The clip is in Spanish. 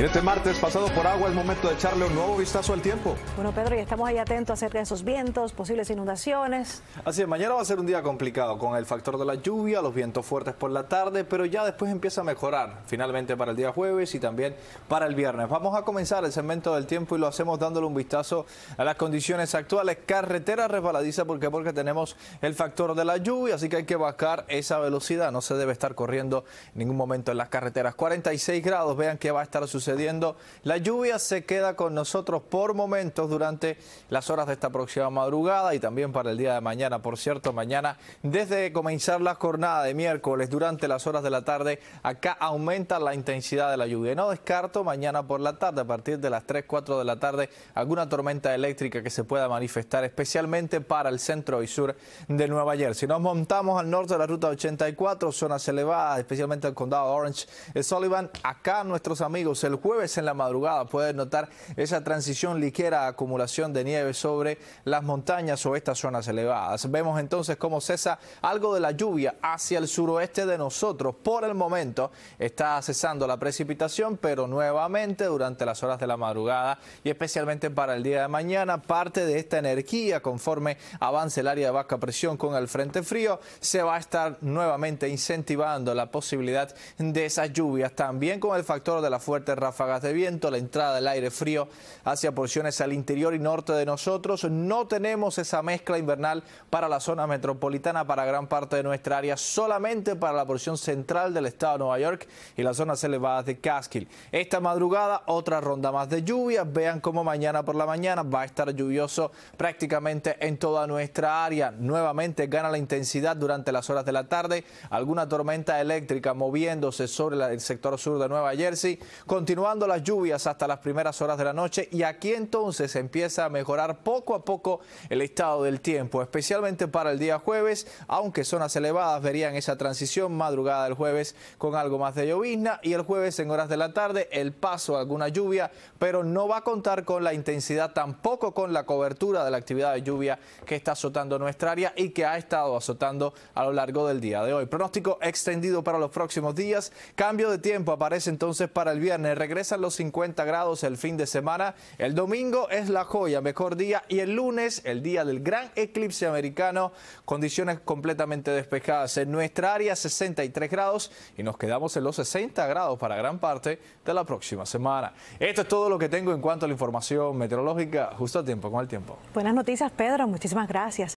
en este martes pasado por agua es momento de echarle un nuevo vistazo al tiempo. Bueno, Pedro, y estamos ahí atentos acerca de esos vientos, posibles inundaciones. Así es, mañana va a ser un día complicado con el factor de la lluvia, los vientos fuertes por la tarde, pero ya después empieza a mejorar, finalmente para el día jueves y también para el viernes. Vamos a comenzar el segmento del tiempo y lo hacemos dándole un vistazo a las condiciones actuales. Carretera resbaladiza, ¿por Porque tenemos el factor de la lluvia, así que hay que bajar esa velocidad, no se debe estar corriendo en ningún momento en las carreteras. 46 grados, vean qué va a estar sucediendo la lluvia se queda con nosotros por momentos durante las horas de esta próxima madrugada y también para el día de mañana. Por cierto, mañana, desde comenzar la jornada de miércoles, durante las horas de la tarde, acá aumenta la intensidad de la lluvia. No descarto mañana por la tarde, a partir de las 3, 4 de la tarde, alguna tormenta eléctrica que se pueda manifestar, especialmente para el centro y sur de Nueva Si Nos montamos al norte de la ruta 84, zonas elevadas, especialmente el condado Orange, eh, Sullivan. Acá nuestros amigos, se el jueves en la madrugada puede notar esa transición ligera acumulación de nieve sobre las montañas o estas zonas elevadas. Vemos entonces cómo cesa algo de la lluvia hacia el suroeste de nosotros. Por el momento está cesando la precipitación, pero nuevamente durante las horas de la madrugada y especialmente para el día de mañana, parte de esta energía conforme avance el área de baja presión con el frente frío, se va a estar nuevamente incentivando la posibilidad de esas lluvias, también con el factor de la fuerte ráfagas de viento, la entrada del aire frío hacia porciones al interior y norte de nosotros. No tenemos esa mezcla invernal para la zona metropolitana, para gran parte de nuestra área, solamente para la porción central del estado de Nueva York y las zonas elevadas de Catskill. Esta madrugada otra ronda más de lluvias. Vean cómo mañana por la mañana va a estar lluvioso prácticamente en toda nuestra área. Nuevamente gana la intensidad durante las horas de la tarde. Alguna tormenta eléctrica moviéndose sobre el sector sur de Nueva Jersey. Continuando las lluvias hasta las primeras horas de la noche y aquí entonces empieza a mejorar poco a poco el estado del tiempo, especialmente para el día jueves, aunque zonas elevadas verían esa transición madrugada del jueves con algo más de llovizna y el jueves en horas de la tarde el paso a alguna lluvia, pero no va a contar con la intensidad tampoco con la cobertura de la actividad de lluvia que está azotando nuestra área y que ha estado azotando a lo largo del día de hoy. Pronóstico extendido para los próximos días, cambio de tiempo aparece entonces para el viernes regresan los 50 grados el fin de semana. El domingo es la joya, mejor día. Y el lunes, el día del gran eclipse americano, condiciones completamente despejadas. En nuestra área, 63 grados. Y nos quedamos en los 60 grados para gran parte de la próxima semana. Esto es todo lo que tengo en cuanto a la información meteorológica. Justo a tiempo, con el tiempo. Buenas noticias, Pedro. Muchísimas gracias.